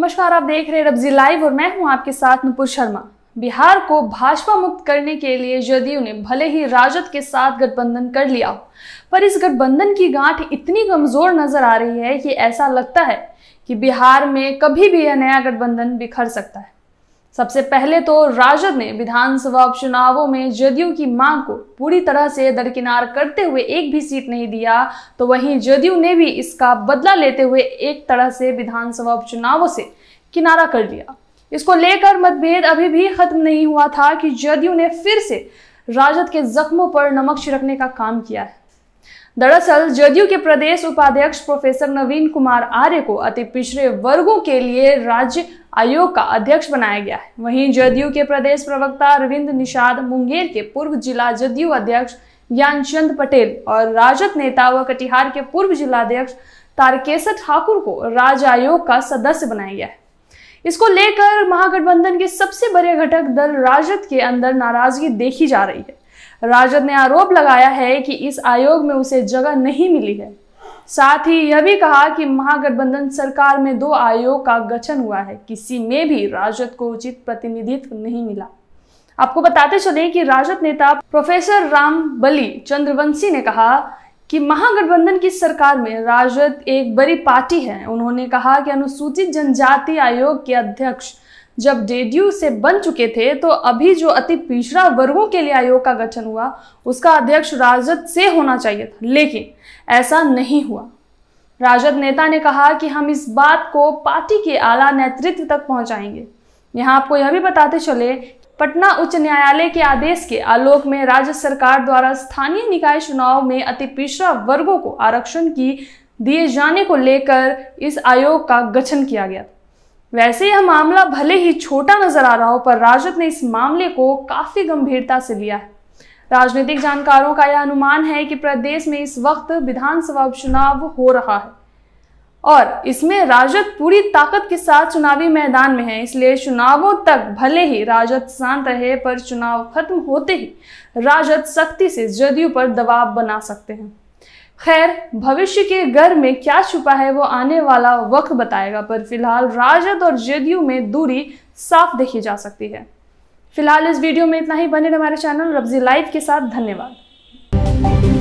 नमस्कार आप देख रहे हैं रबजी लाइव और मैं हूं आपके साथ नुपुर शर्मा बिहार को भाजपा मुक्त करने के लिए जदयू ने भले ही राजद के साथ गठबंधन कर लिया हो पर इस गठबंधन की गांठ इतनी कमजोर नजर आ रही है कि ऐसा लगता है कि बिहार में कभी भी यह नया गठबंधन बिखर सकता है सबसे पहले तो राजद ने विधानसभा उपचुनावों में जदयू की मांग को पूरी तरह से दरकिनार करते हुए एक भी सीट नहीं दिया तो वहीं जदयू ने भी इसका बदला लेते हुए एक तरह से विधानसभा उपचुनावों से किनारा कर लिया इसको लेकर मतभेद अभी भी खत्म नहीं हुआ था कि जदयू ने फिर से राजद के जख्मों पर नमक छिड़कने का काम किया है दरअसल जदयू के प्रदेश उपाध्यक्ष प्रोफेसर नवीन कुमार आर्य को अति पिछड़े वर्गों के लिए राज्य आयोग का अध्यक्ष बनाया गया है वहीं जदयू के प्रदेश प्रवक्ता अरविंद निषाद मुंगेर के पूर्व जिला जदयू अध्यक्ष ज्ञानचंद पटेल और राजद नेता व कटिहार के पूर्व जिलाध्यक्ष तारकेश्वर ठाकुर को राज्य आयोग का सदस्य बनाया गया है इसको लेकर महागठबंधन के सबसे बड़े घटक दल राजद के अंदर नाराजगी देखी जा रही है राजद ने आरोप लगाया है कि इस आयोग में उसे जगह नहीं मिली है साथ ही यह भी कहा कि महागठबंधन सरकार में दो आयोग का गठन हुआ है किसी में भी राजद को उचित प्रतिनिधित्व नहीं मिला आपको बताते चले कि राजद नेता प्रोफेसर राम बली चंद्रवंशी ने कहा कि महागठबंधन की सरकार में राजद एक बड़ी पार्टी है उन्होंने कहा कि अनुसूचित जनजाति आयोग के अध्यक्ष जब जेडीयू से बन चुके थे तो अभी जो अति पिछड़ा वर्गों के लिए आयोग का गठन हुआ उसका अध्यक्ष राजद से होना चाहिए था लेकिन ऐसा नहीं हुआ राजद नेता ने कहा कि हम इस बात को पार्टी के आला नेतृत्व तक पहुंचाएंगे यहाँ आपको यह भी बताते चले पटना उच्च न्यायालय के आदेश के आलोक में राज्य सरकार द्वारा स्थानीय निकाय चुनाव में अति पिछड़ा वर्गों को आरक्षण की दिए जाने को लेकर इस आयोग का गठन किया गया था वैसे यह मामला भले ही छोटा नजर आ रहा हो पर राजद ने इस मामले को काफी गंभीरता से लिया है राजनीतिक जानकारों का यह अनुमान है कि प्रदेश में इस वक्त विधानसभा उपचुनाव हो रहा है और इसमें राजद पूरी ताकत के साथ चुनावी मैदान में है इसलिए चुनावों तक भले ही राजद शांत रहे पर चुनाव खत्म होते ही राजद सख्ती से जदयू पर दबाव बना सकते हैं खैर भविष्य के घर में क्या छुपा है वो आने वाला वक्त बताएगा पर फिलहाल राजद और जेडीयू में दूरी साफ देखी जा सकती है फिलहाल इस वीडियो में इतना ही बने हमारे चैनल रब्जी लाइव के साथ धन्यवाद